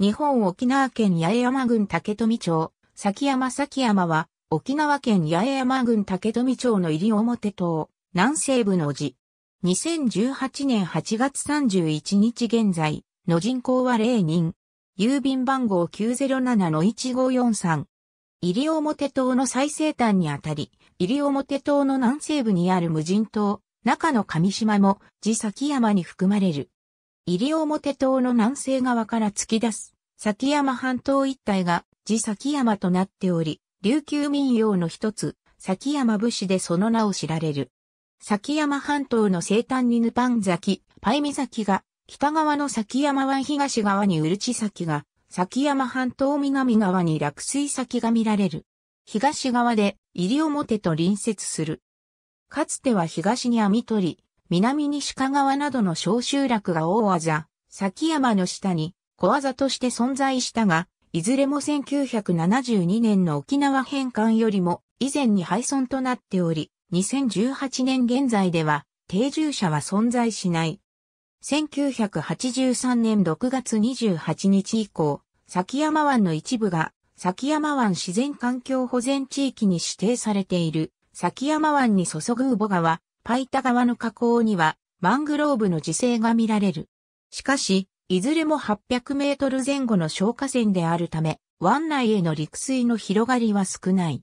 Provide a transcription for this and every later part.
日本沖縄県八重山郡竹富町、崎山崎山は、沖縄県八重山郡竹富町の入表島、南西部の地。2018年8月31日現在、の人口は0人。郵便番号907-1543。入表島の最西端にあたり、入表島の南西部にある無人島、中の上島も、地崎山に含まれる。西表島の南西側から突き出す、崎山半島一帯が、地崎山となっており、琉球民謡の一つ、崎山武士でその名を知られる。崎山半島の西端にヌパン崎、パイミ崎が、北側の崎山湾東側にウルチ崎が、崎山半島南側に落水崎が見られる。東側で、西表と隣接する。かつては東に網取り、南に鹿川などの小集落が大技、崎山の下に小技として存在したが、いずれも1972年の沖縄返還よりも以前に廃村となっており、2018年現在では定住者は存在しない。1983年6月28日以降、崎山湾の一部が崎山湾自然環境保全地域に指定されている崎山湾に注ぐ母川、パイタ川の河口にはマングローブの自生が見られる。しかし、いずれも800メートル前後の消火線であるため、湾内への陸水の広がりは少ない。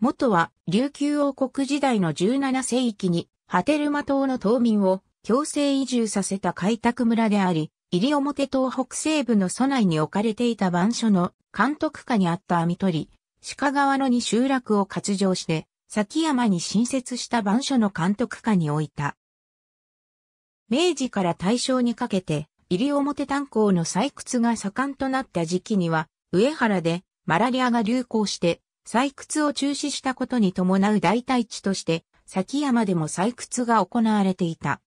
元は琉球王国時代の17世紀にハテルマ島の島民を強制移住させた開拓村であり、西表島北西部の祖内に置かれていた番所の監督下にあった網取り、鹿川の2集落を割譲して、崎山に新設した番所の監督下に置いた。明治から大正にかけて、入表炭鉱の採掘が盛んとなった時期には、上原でマラリアが流行して、採掘を中止したことに伴う代替地として、崎山でも採掘が行われていた。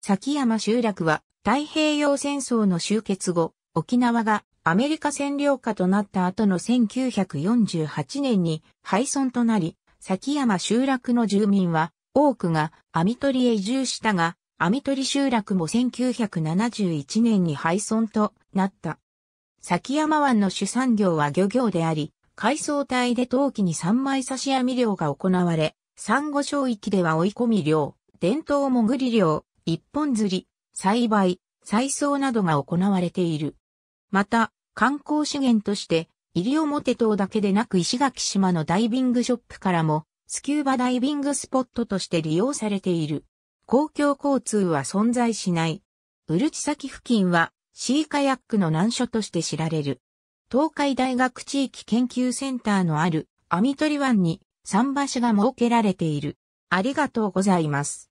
崎山集落は、太平洋戦争の終結後、沖縄がアメリカ占領下となった後の1948年に廃村となり、崎山集落の住民は、多くが網取へ移住したが、網取集落も1971年に廃村となった。崎山湾の主産業は漁業であり、海藻帯で陶器に三枚刺し網漁が行われ、産後礁域では追い込み漁、伝統潜り漁、一本釣り、栽培、採草などが行われている。また、観光資源として西表島だけでなく石垣島のダイビングショップからも、スキューバダイビングスポットとして利用されている。公共交通は存在しない。ウルチ先付近は、シーカヤックの難所として知られる。東海大学地域研究センターのある、網取湾に、桟橋が設けられている。ありがとうございます。